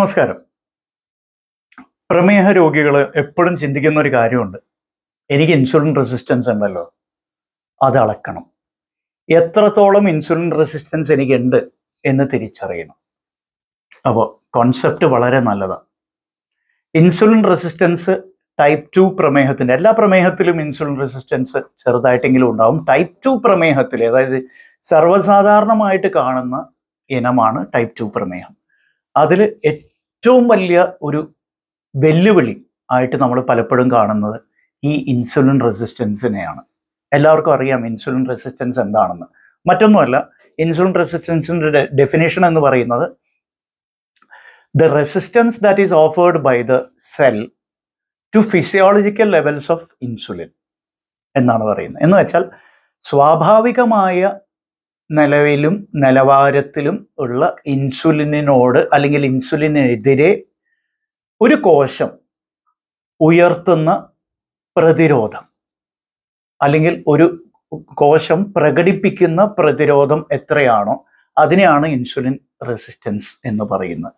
നമസ്കാരം പ്രമേഹ രോഗികൾ എപ്പോഴും ചിന്തിക്കുന്ന ഒരു കാര്യമുണ്ട് എനിക്ക് ഇൻസുലിൻ റെസിസ്റ്റൻസ് ഉണ്ടല്ലോ അത് അളക്കണം എത്രത്തോളം ഇൻസുലിൻ റെസിസ്റ്റൻസ് എനിക്കുണ്ട് എന്ന് തിരിച്ചറിയണം അപ്പോൾ കോൺസെപ്റ്റ് വളരെ നല്ലതാണ് ഇൻസുലിൻ റെസിസ്റ്റൻസ് ടൈപ്പ് ടു പ്രമേഹത്തിൻ്റെ എല്ലാ പ്രമേഹത്തിലും ഇൻസുലിൻ റെസിസ്റ്റൻസ് ചെറുതായിട്ടെങ്കിലും ഉണ്ടാവും ടൈപ്പ് ടു പ്രമേഹത്തിൽ അതായത് സർവ്വസാധാരണമായിട്ട് കാണുന്ന ഇനമാണ് ടൈപ്പ് ടു പ്രമേഹം അതിൽ ഏറ്റവും വലിയ ഒരു വെല്ലുവിളി ആയിട്ട് നമ്മൾ പലപ്പോഴും കാണുന്നത് ഈ ഇൻസുലിൻ റെസിസ്റ്റൻസിനെയാണ് എല്ലാവർക്കും അറിയാം ഇൻസുലിൻ റെസിസ്റ്റൻസ് എന്താണെന്ന് മറ്റൊന്നുമല്ല ഇൻസുലിൻ റെസിസ്റ്റൻസിൻ്റെ ഡെഫിനേഷൻ എന്ന് പറയുന്നത് the resistance that is offered by the cell to physiological levels of insulin എന്നാണ് പറയുന്നത് എന്ന് വെച്ചാൽ സ്വാഭാവികമായ നിലവിലും നിലവാരത്തിലും ഉള്ള ഇൻസുലിനോട് അല്ലെങ്കിൽ ഇൻസുലിനെതിരെ ഒരു കോശം ഉയർത്തുന്ന പ്രതിരോധം അല്ലെങ്കിൽ ഒരു കോശം പ്രകടിപ്പിക്കുന്ന പ്രതിരോധം എത്രയാണോ അതിനെയാണ് ഇൻസുലിൻ റെസിസ്റ്റൻസ് എന്ന് പറയുന്നത്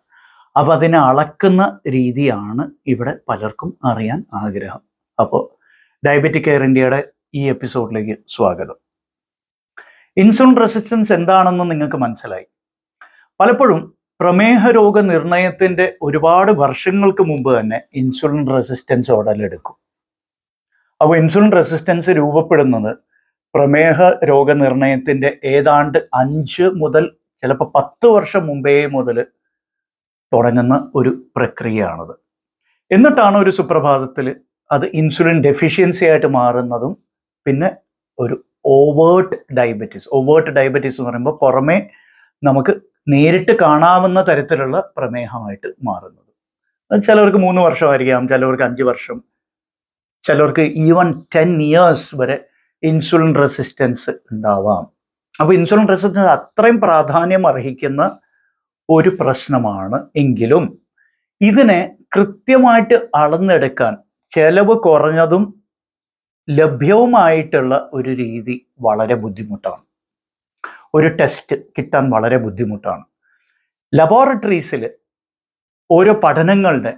അപ്പോൾ അതിനെ അളക്കുന്ന രീതിയാണ് ഇവിടെ പലർക്കും അറിയാൻ ആഗ്രഹം അപ്പോൾ ഡയബറ്റിക് കെയർ ഇന്ത്യയുടെ ഈ എപ്പിസോഡിലേക്ക് സ്വാഗതം ഇൻസുലിൻ റെസിസ്റ്റൻസ് എന്താണെന്ന് നിങ്ങൾക്ക് മനസ്സിലായി പലപ്പോഴും പ്രമേഹ രോഗ നിർണയത്തിന്റെ ഒരുപാട് വർഷങ്ങൾക്ക് മുമ്പ് തന്നെ ഇൻസുലിൻ റെസിസ്റ്റൻസ് ഉടലെടുക്കും അപ്പോൾ ഇൻസുലിൻ റെസിസ്റ്റൻസ് രൂപപ്പെടുന്നത് പ്രമേഹ രോഗനിർണയത്തിൻ്റെ ഏതാണ്ട് അഞ്ച് മുതൽ ചിലപ്പോൾ പത്ത് വർഷം മുമ്പേ മുതൽ തുടങ്ങുന്ന ഒരു പ്രക്രിയയാണത് എന്നിട്ടാണ് ഒരു സുപ്രഭാതത്തിൽ അത് ഇൻസുലിൻ ഡെഫിഷ്യൻസി ആയിട്ട് മാറുന്നതും പിന്നെ ഒരു ഓവേർട്ട് ഡയബറ്റീസ് ഓവേർട്ട് ഡയബറ്റീസ് എന്ന് പറയുമ്പോൾ പുറമേ നമുക്ക് നേരിട്ട് കാണാവുന്ന തരത്തിലുള്ള പ്രമേഹമായിട്ട് മാറുന്നത് ചിലവർക്ക് മൂന്ന് വർഷമായിരിക്കാം ചിലവർക്ക് അഞ്ച് വർഷം ചിലവർക്ക് ഈവൻ ടെൻ ഇയേഴ്സ് വരെ ഇൻസുലിൻ റെസിസ്റ്റൻസ് ഉണ്ടാവാം അപ്പോൾ ഇൻസുലിൻ റെസിസ്റ്റൻസ് അത്രയും പ്രാധാന്യം അർഹിക്കുന്ന ഒരു പ്രശ്നമാണ് എങ്കിലും ഇതിനെ കൃത്യമായിട്ട് അളന്നെടുക്കാൻ ചെലവ് കുറഞ്ഞതും ലഭ്യവുമായിട്ടുള്ള ഒരു രീതി വളരെ ബുദ്ധിമുട്ടാണ് ഒരു ടെസ്റ്റ് കിട്ടാൻ വളരെ ബുദ്ധിമുട്ടാണ് ലബോറട്ടറീസിൽ ഓരോ പഠനങ്ങളുടെ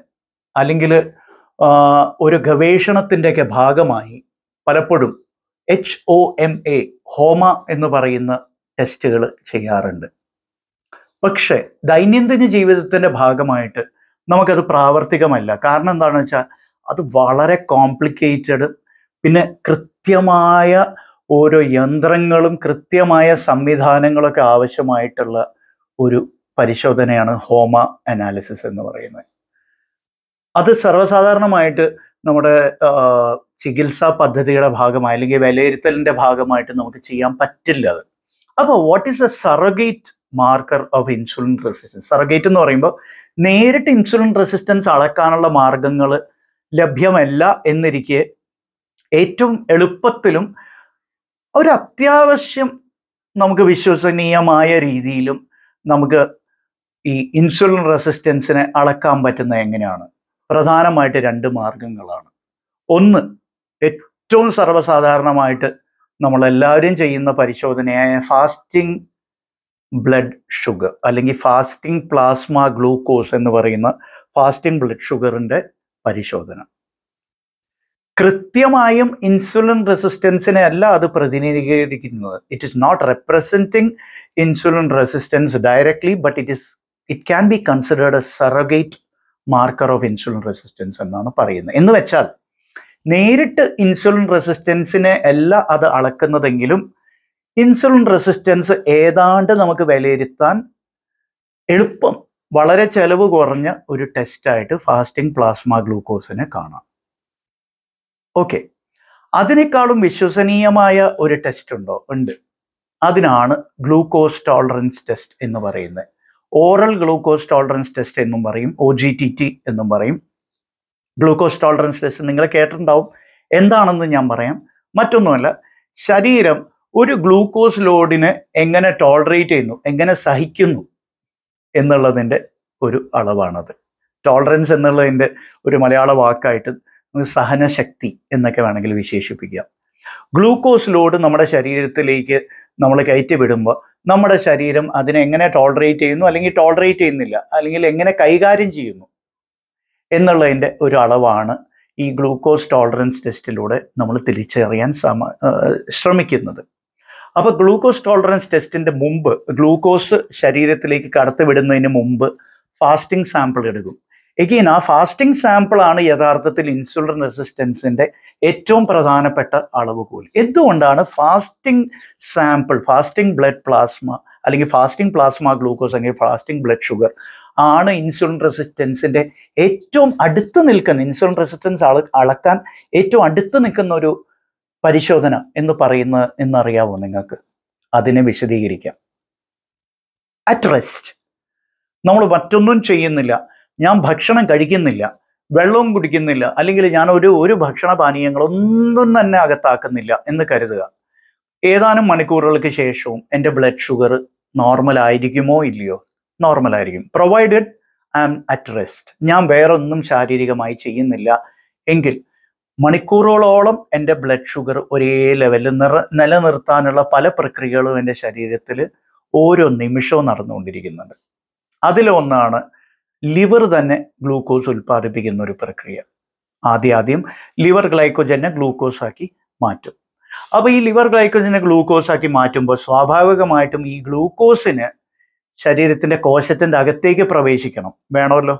അല്ലെങ്കിൽ ഒരു ഗവേഷണത്തിൻ്റെയൊക്കെ ഭാഗമായി പലപ്പോഴും H O M A HOMA എന്ന് പറയുന്ന ടെസ്റ്റുകൾ ചെയ്യാറുണ്ട് പക്ഷേ ദൈനംദിന ജീവിതത്തിൻ്റെ ഭാഗമായിട്ട് നമുക്കത് പ്രാവർത്തികമല്ല കാരണം എന്താണെന്ന് വെച്ചാൽ അത് വളരെ കോംപ്ലിക്കേറ്റഡ് പിന്നെ കൃത്യമായ ഓരോ യന്ത്രങ്ങളും കൃത്യമായ സംവിധാനങ്ങളൊക്കെ ആവശ്യമായിട്ടുള്ള ഒരു പരിശോധനയാണ് ഹോമ അനാലിസിസ് എന്ന് പറയുന്നത് അത് സർവ്വസാധാരണമായിട്ട് നമ്മുടെ ചികിത്സാ പദ്ധതിയുടെ ഭാഗമായി അല്ലെങ്കിൽ വിലയിരുത്തലിൻ്റെ ഭാഗമായിട്ട് നമുക്ക് ചെയ്യാൻ പറ്റില്ല അത് അപ്പോൾ what is a surrogate marker of insulin resistance surrogate എന്ന് പറയുമ്പോൾ നേരിട്ട് ഇൻസുലിൻ റെസിസ്റ്റൻസ് അളക്കാനുള്ള മാർഗങ്ങൾ ലഭ്യമല്ല എന്നിരിക്കെ ഏറ്റവും എളുപ്പത്തിലും ഒരു അത്യാവശ്യം നമുക്ക് വിശ്വസനീയമായ രീതിയിലും നമുക്ക് ഈ ഇൻസുലിൻ റെസിസ്റ്റൻസിനെ അളക്കാൻ പറ്റുന്ന എങ്ങനെയാണ് പ്രധാനമായിട്ട് രണ്ട് മാർഗങ്ങളാണ് ഒന്ന് ഏറ്റവും സർവ്വസാധാരണമായിട്ട് നമ്മളെല്ലാവരും ചെയ്യുന്ന പരിശോധനയായ ഫാസ്റ്റിംഗ് ബ്ലഡ് ഷുഗർ അല്ലെങ്കിൽ ഫാസ്റ്റിംഗ് പ്ലാസ്മ ഗ്ലൂക്കോസ് എന്ന് പറയുന്ന ഫാസ്റ്റിംഗ് ബ്ലഡ് ഷുഗറിൻ്റെ പരിശോധന കൃത്യമായും ഇൻസുലിൻ റെസിസ്റ്റൻസിനെ അല്ല അത് പ്രതിനിധീകരിക്കുന്നത് it is not representing insulin resistance directly but it is it can be considered a surrogate marker of insulin resistance എന്നാണ് പറയുന്നത് എന്ന് വെച്ചാൽ നേരിട്ട് ഇൻസുലിൻ റെസിസ്റ്റൻസിനെ അല്ല അത് അളക്കുന്നതെങ്കിലും ഇൻസുലിൻ റെസിസ്റ്റൻസ് ഏതാണ്ട് നമുക്ക് വിലയിരുത്താൻ എളുപ്പം വളരെ ചെലവ് കുറഞ്ഞ ഒരു ടെസ്റ്റായിട്ട് ഫാസ്റ്റിംഗ് പ്ലാസ്മ ഗ്ലൂക്കോസിനെ കാണാം ഓക്കെ അതിനേക്കാളും വിശ്വസനീയമായ ഒരു ടെസ്റ്റ് ഉണ്ടോ ഉണ്ട് അതിനാണ് ഗ്ലൂക്കോസ് ടോളറൻസ് ടെസ്റ്റ് എന്ന് പറയുന്നത് ഓറൽ ഗ്ലൂക്കോസ് ടോളറൻസ് ടെസ്റ്റ് എന്നും പറയും ഒ ജി ടി ടി എന്നും പറയും ഗ്ലൂക്കോസ് ടോളറൻസ് ടെസ്റ്റ് നിങ്ങൾ കേട്ടിട്ടുണ്ടാവും എന്താണെന്ന് ഞാൻ പറയാം മറ്റൊന്നുമല്ല ശരീരം ഒരു ഗ്ലൂക്കോസ് ലോഡിനെ എങ്ങനെ ടോളറേറ്റ് ചെയ്യുന്നു എങ്ങനെ സഹിക്കുന്നു എന്നുള്ളതിൻ്റെ ഒരു അളവാണത് ടോളറൻസ് എന്നുള്ളതിൻ്റെ ഒരു മലയാള വാക്കായിട്ട് സഹനശക്തി എന്നൊക്കെ വേണമെങ്കിൽ വിശേഷിപ്പിക്കാം ഗ്ലൂക്കോസ് ലോഡ് നമ്മുടെ ശരീരത്തിലേക്ക് നമ്മൾ കയറ്റി വിടുമ്പോൾ നമ്മുടെ ശരീരം അതിനെ എങ്ങനെ ടോളറേറ്റ് ചെയ്യുന്നു അല്ലെങ്കിൽ ടോളറേറ്റ് ചെയ്യുന്നില്ല അല്ലെങ്കിൽ എങ്ങനെ കൈകാര്യം ചെയ്യുന്നു എന്നുള്ളതിൻ്റെ ഒരു അളവാണ് ഈ ഗ്ലൂക്കോസ് ടോളറൻസ് ടെസ്റ്റിലൂടെ നമ്മൾ തിരിച്ചറിയാൻ സമ ശ്രമിക്കുന്നത് അപ്പോൾ ഗ്ലൂക്കോസ് ടോളറൻസ് ടെസ്റ്റിൻ്റെ മുമ്പ് ഗ്ലൂക്കോസ് ശരീരത്തിലേക്ക് കടത്തിവിടുന്നതിന് മുമ്പ് ഫാസ്റ്റിംഗ് സാമ്പിൾ എടുക്കും എഗെയിൻ ആ ഫാസ്റ്റിംഗ് സാമ്പിൾ ആണ് യഥാർത്ഥത്തിൽ ഇൻസുലിൻ റെസിസ്റ്റൻസിൻ്റെ ഏറ്റവും പ്രധാനപ്പെട്ട അളവുകോൽ എന്തുകൊണ്ടാണ് fasting sample fasting blood plasma അല്ലെങ്കിൽ ഫാസ്റ്റിംഗ് പ്ലാസ്മ ഗ്ലൂക്കോസ് അല്ലെങ്കിൽ ഫാസ്റ്റിംഗ് ബ്ലഡ് ഷുഗർ ആണ് ഇൻസുലിൻ റെസിസ്റ്റൻസിൻ്റെ ഏറ്റവും അടുത്ത് നിൽക്കുന്ന ഇൻസുലിൻ റെസിസ്റ്റൻസ് അളക്കാൻ ഏറ്റവും അടുത്ത് നിൽക്കുന്ന ഒരു പരിശോധന എന്ന് പറയുന്ന എന്നറിയാവോ നിങ്ങൾക്ക് അതിനെ വിശദീകരിക്കാം അറ്റ് റെസ്റ്റ് നമ്മൾ മറ്റൊന്നും ചെയ്യുന്നില്ല ഞാൻ ഭക്ഷണം കഴിക്കുന്നില്ല വെള്ളവും കുടിക്കുന്നില്ല അല്ലെങ്കിൽ ഞാൻ ഒരു ഒരു ഭക്ഷണ പാനീയങ്ങളൊന്നും തന്നെ അകത്താക്കുന്നില്ല എന്ന് കരുതുക ഏതാനും മണിക്കൂറുകൾക്ക് ശേഷവും എൻ്റെ ബ്ലഡ് ഷുഗർ നോർമൽ ആയിരിക്കുമോ ഇല്ലയോ നോർമൽ ആയിരിക്കും provided I am at rest ഞാൻ വേറൊന്നും ശാരീരികമായി ചെയ്യുന്നില്ല എങ്കിൽ മണിക്കൂറുകളോളം എൻ്റെ ബ്ലഡ് ഷുഗർ ഒരേ ലെവലിൽ നിറ നിലനിർത്താനുള്ള പല പ്രക്രിയകളും എൻ്റെ ശരീരത്തിൽ ഓരോ നിമിഷവും നടന്നുകൊണ്ടിരിക്കുന്നുണ്ട് അതിലൊന്നാണ് ലിവർ തന്നെ ഗ്ലൂക്കോസ് ഉൽപ്പാദിപ്പിക്കുന്ന ഒരു പ്രക്രിയ ആദ്യം ലിവർ ഗ്ലൈക്കോജനെ ഗ്ലൂക്കോസ് ആക്കി മാറ്റും അപ്പോൾ ഈ ലിവർ ഗ്ലൈക്കോജനെ ഗ്ലൂക്കോസ് ആക്കി മാറ്റുമ്പോൾ സ്വാഭാവികമായിട്ടും ഈ ഗ്ലൂക്കോസിന് ശരീരത്തിൻ്റെ കോശത്തിൻ്റെ അകത്തേക്ക് പ്രവേശിക്കണം വേണമല്ലോ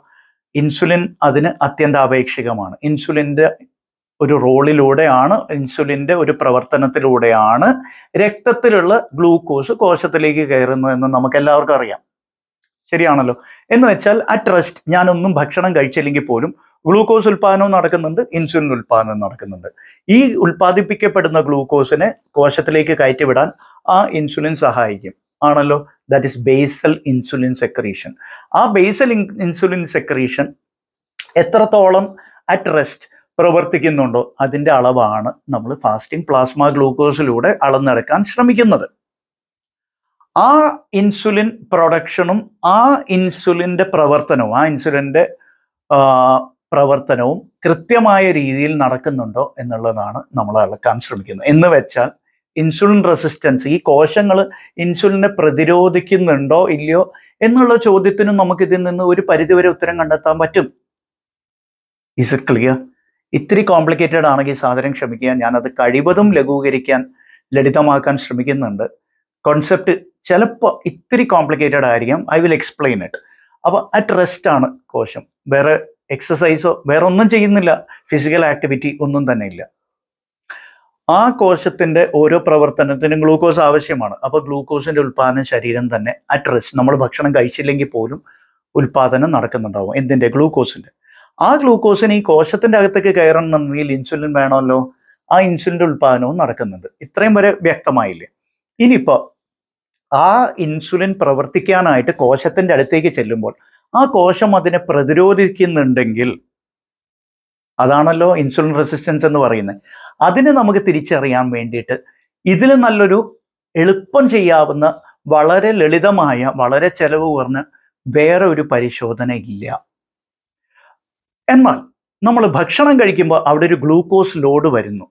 ഇൻസുലിൻ അതിന് അത്യന്താപേക്ഷികമാണ് ഇൻസുലിൻ്റെ ഒരു റോളിലൂടെയാണ് ഇൻസുലിൻ്റെ ഒരു പ്രവർത്തനത്തിലൂടെയാണ് രക്തത്തിലുള്ള ഗ്ലൂക്കോസ് കോശത്തിലേക്ക് കയറുന്നതെന്ന് എല്ലാവർക്കും അറിയാം ശരിയാണല്ലോ എന്ന് വെച്ചാൽ അറ്റ് റെസ്റ്റ് ഞാനൊന്നും ഭക്ഷണം കഴിച്ചില്ലെങ്കിൽ പോലും ഗ്ലൂക്കോസ് ഉൽപാദനവും നടക്കുന്നുണ്ട് ഇൻസുലിൻ ഉൽപാദനവും നടക്കുന്നുണ്ട് ഈ ഉൽപ്പാദിപ്പിക്കപ്പെടുന്ന ഗ്ലൂക്കോസിനെ കോശത്തിലേക്ക് കയറ്റിവിടാൻ ആ ഇൻസുലിൻ സഹായിക്കും ആണല്ലോ that is basal insulin secretion ആ ബേസൽ ഇൻസുലിൻ സെക്രീഷൻ എത്രത്തോളം അറ്റ് റെസ്റ്റ് പ്രവർത്തിക്കുന്നുണ്ടോ അതിൻ്റെ അളവാണ് നമ്മൾ ഫാസ്റ്റിംഗ് പ്ലാസ്മ ഗ്ലൂക്കോസിലൂടെ അളന്നെടുക്കാൻ ശ്രമിക്കുന്നത് ആ ഇൻസുലിൻ പ്രൊഡക്ഷനും ആ ഇൻസുലിൻ്റെ പ്രവർത്തനവും ആ ഇൻസുലിൻ്റെ പ്രവർത്തനവും കൃത്യമായ രീതിയിൽ നടക്കുന്നുണ്ടോ എന്നുള്ളതാണ് നമ്മൾ അളക്കാൻ ശ്രമിക്കുന്നത് എന്ന് വെച്ചാൽ ഇൻസുലിൻ റെസിസ്റ്റൻസ് ഈ കോശങ്ങൾ ഇൻസുലിനെ പ്രതിരോധിക്കുന്നുണ്ടോ ഇല്ലയോ എന്നുള്ള ചോദ്യത്തിന് നമുക്ക് ഇതിൽ നിന്ന് ഒരു പരിധിവരെ ഉത്തരം കണ്ടെത്താൻ പറ്റും ഇസ് ഇറ്റ് ക്ലിയർ ഇത്തിരി കോംപ്ലിക്കേറ്റഡ് ആണെങ്കിൽ സാധനം ക്ഷമിക്കുക ഞാനത് കഴിവതും ലഘൂകരിക്കാൻ ലളിതമാക്കാൻ ശ്രമിക്കുന്നുണ്ട് കോൺസെപ്റ്റ് ചിലപ്പോൾ ഇത്തിരി കോംപ്ലിക്കേറ്റഡ് ആയിരിക്കാം ഐ വിൽ എക്സ്പ്ലെയിൻ ഇറ്റ് അപ്പോൾ അറ്റ് റെസ്റ്റ് ആണ് കോശം വേറെ എക്സസൈസോ വേറെ ഒന്നും ചെയ്യുന്നില്ല ഫിസിക്കൽ ആക്ടിവിറ്റി ഒന്നും തന്നെ ഇല്ല ആ കോശത്തിൻ്റെ ഓരോ പ്രവർത്തനത്തിനും ഗ്ലൂക്കോസ് ആവശ്യമാണ് അപ്പോൾ ഗ്ലൂക്കോസിൻ്റെ ഉൽപ്പാദനം ശരീരം തന്നെ അറ്റ് റെസ്റ്റ് നമ്മൾ ഭക്ഷണം കഴിച്ചില്ലെങ്കിൽ പോലും ഉൽപ്പാദനം നടക്കുന്നുണ്ടാവും എന്തിൻ്റെ ഗ്ലൂക്കോസിൻ്റെ ആ ഗ്ലൂക്കോസിന് ഈ കോശത്തിൻ്റെ അകത്തേക്ക് കയറണമെന്നുണ്ടെങ്കിൽ ഇൻസുലിൻ വേണമല്ലോ ആ ഇൻസുലിൻ്റെ ഉൽപ്പാദനവും നടക്കുന്നുണ്ട് ഇത്രയും വരെ വ്യക്തമായില്ലേ ഇനിയിപ്പോൾ ആ ഇൻസുലിൻ പ്രവർത്തിക്കാനായിട്ട് കോശത്തിൻ്റെ അടുത്തേക്ക് ചെല്ലുമ്പോൾ ആ കോശം അതിനെ പ്രതിരോധിക്കുന്നുണ്ടെങ്കിൽ അതാണല്ലോ ഇൻസുലിൻ റെസിസ്റ്റൻസ് എന്ന് പറയുന്നത് അതിനെ നമുക്ക് തിരിച്ചറിയാൻ വേണ്ടിയിട്ട് ഇതിൽ നല്ലൊരു എളുപ്പം ചെയ്യാവുന്ന വളരെ ലളിതമായ വളരെ ചെലവ് കുറഞ്ഞ വേറെ ഒരു പരിശോധന ഇല്ല എന്നാൽ നമ്മൾ ഭക്ഷണം കഴിക്കുമ്പോൾ അവിടെ ഒരു ഗ്ലൂക്കോസ് ലോഡ് വരുന്നു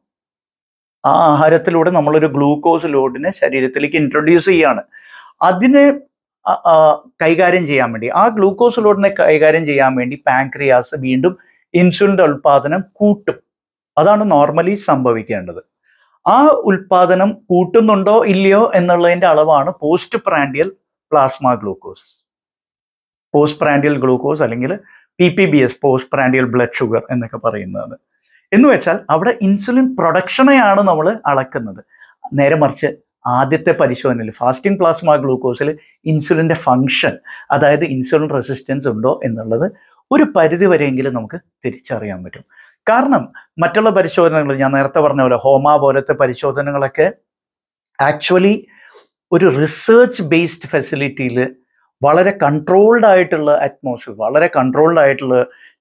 ആ ആഹാരത്തിലൂടെ നമ്മളൊരു ഗ്ലൂക്കോസ് ലോഡിനെ ശരീരത്തിലേക്ക് ഇൻട്രൊഡ്യൂസ് ചെയ്യാണ് അതിനെ കൈകാര്യം ചെയ്യാൻ വേണ്ടി ആ ഗ്ലൂക്കോസ് ലോഡിനെ കൈകാര്യം ചെയ്യാൻ വേണ്ടി പാൻക്രിയാസ് വീണ്ടും ഇൻസുലിൻ്റെ ഉൽപ്പാദനം കൂട്ടും അതാണ് നോർമലി സംഭവിക്കേണ്ടത് ആ ഉൽപ്പാദനം കൂട്ടുന്നുണ്ടോ ഇല്ലയോ എന്നുള്ളതിൻ്റെ അളവാണ് post prandial plasma glucose post prandial glucose അല്ലെങ്കിൽ P P B S post prandial blood sugar എന്നൊക്കെ പറയുന്നത് എന്ന് വെച്ചാൽ അവിടെ ഇൻസുലിൻ പ്രൊഡക്ഷനെയാണ് നമ്മൾ അളക്കുന്നത് നേരെ മറിച്ച് ആദ്യത്തെ പരിശോധനയിൽ ഫാസ്റ്റിംഗ് പ്ലാസ്മ ഗ്ലൂക്കോസിൽ ഇൻസുലിൻ്റെ ഫങ്ഷൻ അതായത് ഇൻസുലിൻ റെസിസ്റ്റൻസ് ഉണ്ടോ എന്നുള്ളത് ഒരു പരിധി വരെയെങ്കിലും നമുക്ക് തിരിച്ചറിയാൻ പറ്റും കാരണം മറ്റുള്ള പരിശോധനകൾ ഞാൻ നേരത്തെ പറഞ്ഞ പോലെ ഹോമ പോലത്തെ പരിശോധനകളൊക്കെ ആക്ച്വലി ഒരു റിസർച്ച് ബേസ്ഡ് ഫെസിലിറ്റിയിൽ വളരെ കൺട്രോൾഡ് ആയിട്ടുള്ള അറ്റ്മോസ്ഫിയർ വളരെ കൺട്രോൾഡ് ആയിട്ടുള്ള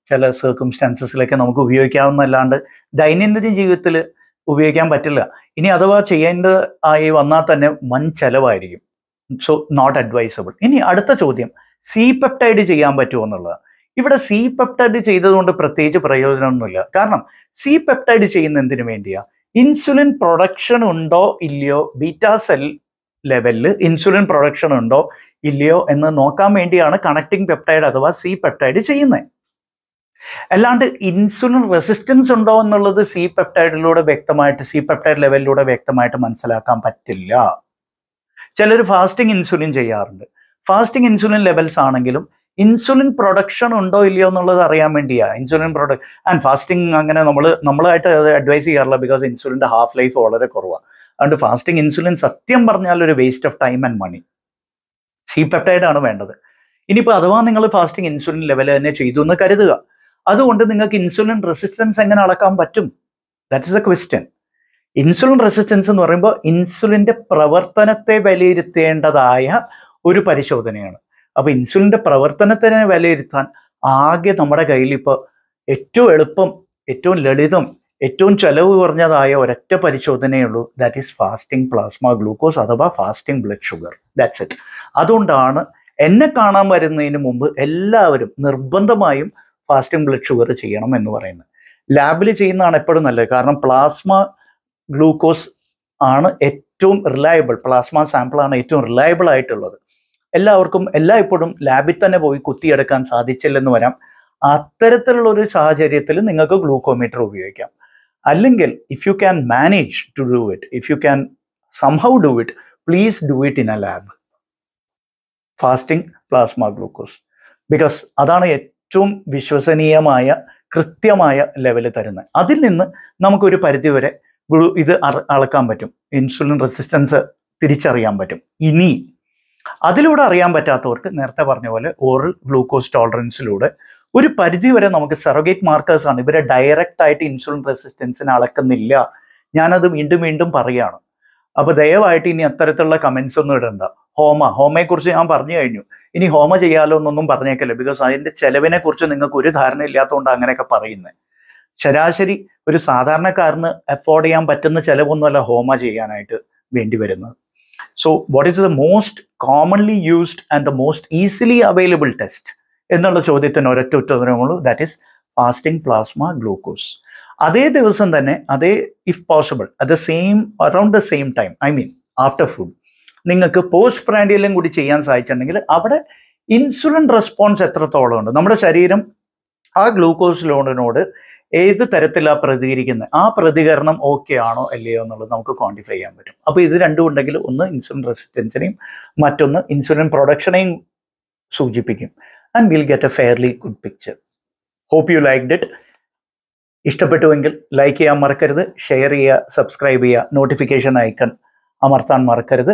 ചില സർക്കംസ്റ്റാൻസസിലൊക്കെ നമുക്ക് ഉപയോഗിക്കാവുന്നല്ലാണ്ട് ദൈനംദിന ജീവിതത്തിൽ ഉപയോഗിക്കാൻ പറ്റില്ല ഇനി അഥവാ ചെയ്യേണ്ട ആയി വന്നാൽ തന്നെ വൻ ചെലവായിരിക്കും സോ നോട്ട് അഡ്വൈസബിൾ ഇനി അടുത്ത ചോദ്യം സി പെപ്റ്റൈഡ് ചെയ്യാൻ പറ്റുമോ എന്നുള്ളത് ഇവിടെ സി പെപ്റ്റൈഡ് ചെയ്തതുകൊണ്ട് പ്രത്യേകിച്ച് പ്രയോജനമൊന്നുമില്ല കാരണം സി പെപ്റ്റൈഡ് ചെയ്യുന്ന എന്തിനു വേണ്ടിയാ ഇൻസുലിൻ പ്രൊഡക്ഷൻ ഉണ്ടോ ഇല്ലയോ ബീറ്റാ സെൽ ലെവലിൽ ഇൻസുലിൻ പ്രൊഡക്ഷൻ ഉണ്ടോ ഇല്ലയോ എന്ന് നോക്കാൻ വേണ്ടിയാണ് കണക്റ്റിംഗ് പെപ്റ്റൈഡ് അഥവാ സി പെപ്റ്റൈഡ് ചെയ്യുന്നത് അല്ലാണ്ട് ഇൻസുലിൻ റെസിസ്റ്റൻസ് ഉണ്ടോ എന്നുള്ളത് സി പെപ്റ്റൈഡിലൂടെ വ്യക്തമായിട്ട് സി പെപ്റ്റൈഡ് ലെവലിലൂടെ വ്യക്തമായിട്ട് മനസ്സിലാക്കാൻ പറ്റില്ല ചിലർ ഫാസ്റ്റിംഗ് ഇൻസുലിൻ ചെയ്യാറുണ്ട് ഫാസ്റ്റിംഗ് ഇൻസുലിൻ ലെവൽസ് ആണെങ്കിലും ഇൻസുലിൻ പ്രൊഡക്ഷൻ ഉണ്ടോ ഇല്ലയോ എന്നുള്ളത് അറിയാൻ വേണ്ടിയാ ഇൻസുലിൻ പ്രൊഡക്ട് ആൻഡ് ഫാസ്റ്റിംഗ് അങ്ങനെ നമ്മൾ നമ്മളായിട്ട് അത് അഡ്വൈസ് ചെയ്യാറില്ല ബിക്കോസ് ഇൻസുലിൻ്റെ ഹാഫ് ലൈഫ് വളരെ കുറവാണ് അതുകൊണ്ട് ഫാസ്റ്റിംഗ് ഇൻസുലിൻ സത്യം പറഞ്ഞാൽ ഒരു waste of time and money C peptide ആണ് വേണ്ടത് ഇനിയിപ്പോൾ അഥവാ നിങ്ങൾ ഫാസ്റ്റിംഗ് ഇൻസുലിൻ ലെവൽ തന്നെ ചെയ്തു എന്ന് കരുതുക അതുകൊണ്ട് നിങ്ങൾക്ക് ഇൻസുലിൻ റെസിസ്റ്റൻസ് എങ്ങനെ അളക്കാൻ പറ്റും that is a question insulin resistance എന്ന് പറയുമ്പോൾ ഇൻസുലിൻ്റെ പ്രവർത്തനത്തെ വിലയിരുത്തേണ്ടതായ ഒരു പരിശോധനയാണ് അപ്പോൾ ഇൻസുലിൻ്റെ പ്രവർത്തനത്തിനെ വിലയിരുത്താൻ ആകെ നമ്മുടെ കയ്യിൽ ഇപ്പോൾ ഏറ്റവും എളുപ്പം ഏറ്റവും ലളിതം ഏറ്റവും ചെലവ് കുറഞ്ഞതായ ഒരൊറ്റ പരിശോധനയുള്ളൂ that is fasting plasma glucose അഥവാ fasting blood sugar that's it അതുകൊണ്ടാണ് എന്നെ കാണാൻ വരുന്നതിന് മുമ്പ് എല്ലാവരും നിർബന്ധമായും ഫാസ്റ്റിംഗ് ബ്ലഡ് ഷുഗർ ചെയ്യണം എന്ന് പറയുന്നത് ലാബിൽ ചെയ്യുന്നതാണ് എപ്പോഴും നല്ലത് കാരണം പ്ലാസ്മ ഗ്ലൂക്കോസ് ആണ് ഏറ്റവും റിലയബിൾ പ്ലാസ്മ സാമ്പിളാണ് ഏറ്റവും റിലയബിൾ ആയിട്ടുള്ളത് എല്ലാവർക്കും എല്ലാ ഇപ്പോഴും ലാബിൽ തന്നെ പോയി കുത്തിയെടുക്കാൻ സാധിച്ചില്ലെന്ന് വരാം അത്തരത്തിലുള്ള ഒരു സാഹചര്യത്തിൽ നിങ്ങൾക്ക് ഗ്ലൂക്കോമീറ്റർ ഉപയോഗിക്കാം അല്ലെങ്കിൽ if you can manage to do it if you can somehow do it please do it in a lab fasting plasma glucose because അതാണ് ഏറ്റവും ഏറ്റവും വിശ്വസനീയമായ കൃത്യമായ ലെവൽ തരുന്നത് അതിൽ നിന്ന് നമുക്കൊരു പരിധിവരെ ഇത് അളക്കാൻ പറ്റും ഇൻസുലിൻ റെസിസ്റ്റൻസ് തിരിച്ചറിയാൻ പറ്റും ഇനി അതിലൂടെ അറിയാൻ പറ്റാത്തവർക്ക് നേരത്തെ പറഞ്ഞ പോലെ ഓറൽ ഗ്ലൂക്കോസ് ടോളറൻസിലൂടെ ഒരു പരിധി വരെ നമുക്ക് സെറോഗേറ്റ് മാർക്കേഴ്സ് ആണ് ഇവരെ ഡയറക്റ്റ് ആയിട്ട് ഇൻസുലിൻ റെസിസ്റ്റൻസിന് അളക്കുന്നില്ല ഞാനത് വീണ്ടും വീണ്ടും പറയുകയാണ് അപ്പോൾ ദയവായിട്ട് ഇനി അത്തരത്തിലുള്ള കമൻസ് ഒന്നും ഇടണ്ട ഹോമ ഹോമയെക്കുറിച്ച് ഞാൻ പറഞ്ഞു കഴിഞ്ഞു ഇനി ഹോമ ചെയ്യാലോ എന്നൊന്നും പറഞ്ഞേക്കല്ല ബിക്കോസ് അതിൻ്റെ ചെലവിനെ കുറിച്ച് നിങ്ങൾക്ക് ഒരു ധാരണ ഇല്ലാത്തതുകൊണ്ട് അങ്ങനെയൊക്കെ പറയുന്നത് ശരാശരി ഒരു സാധാരണക്കാരന് അഫോർഡ് ചെയ്യാൻ പറ്റുന്ന ചിലവൊന്നുമല്ല ഹോമ ചെയ്യാനായിട്ട് വേണ്ടി വരുന്നത് so what is the most commonly used and the most easily available test എന്നുള്ള ചോദ്യത്തിന് ഒരൊറ്റ ഉത്തരവുള്ളൂ that is fasting plasma glucose അതേ ദിവസം തന്നെ അതേ if possible at the same around the same time I mean after food നിങ്ങൾക്ക് post പ്രാൻഡിയലും കൂടി ചെയ്യാൻ സാധിച്ചിട്ടുണ്ടെങ്കിൽ അവിടെ ഇൻസുലിൻ റെസ്പോൺസ് എത്രത്തോളം ഉണ്ട് നമ്മുടെ ശരീരം ആ ഗ്ലൂക്കോസ് ലോണിനോട് ഏത് തരത്തിലാണ് പ്രതികരിക്കുന്നത് ആ പ്രതികരണം ഓക്കെ ആണോ അല്ലയോ എന്നുള്ളത് നമുക്ക് ക്വാണ്ടിഫൈ ചെയ്യാൻ പറ്റും അപ്പോൾ ഇത് രണ്ടും ഉണ്ടെങ്കിൽ ഒന്ന് ഇൻസുലിൻ റെസിസ്റ്റൻസിനെയും മറ്റൊന്ന് ഇൻസുലിൻ പ്രൊഡക്ഷനെയും സൂചിപ്പിക്കും and will get a fairly good picture hope you liked it ഇഷ്ടപ്പെട്ടുവെങ്കിൽ ലൈക്ക് ചെയ്യാൻ മറക്കരുത് ഷെയർ ചെയ്യുക സബ്സ്ക്രൈബ് ചെയ്യുക നോട്ടിഫിക്കേഷൻ ഐക്കൺ അമർത്താൻ മറക്കരുത്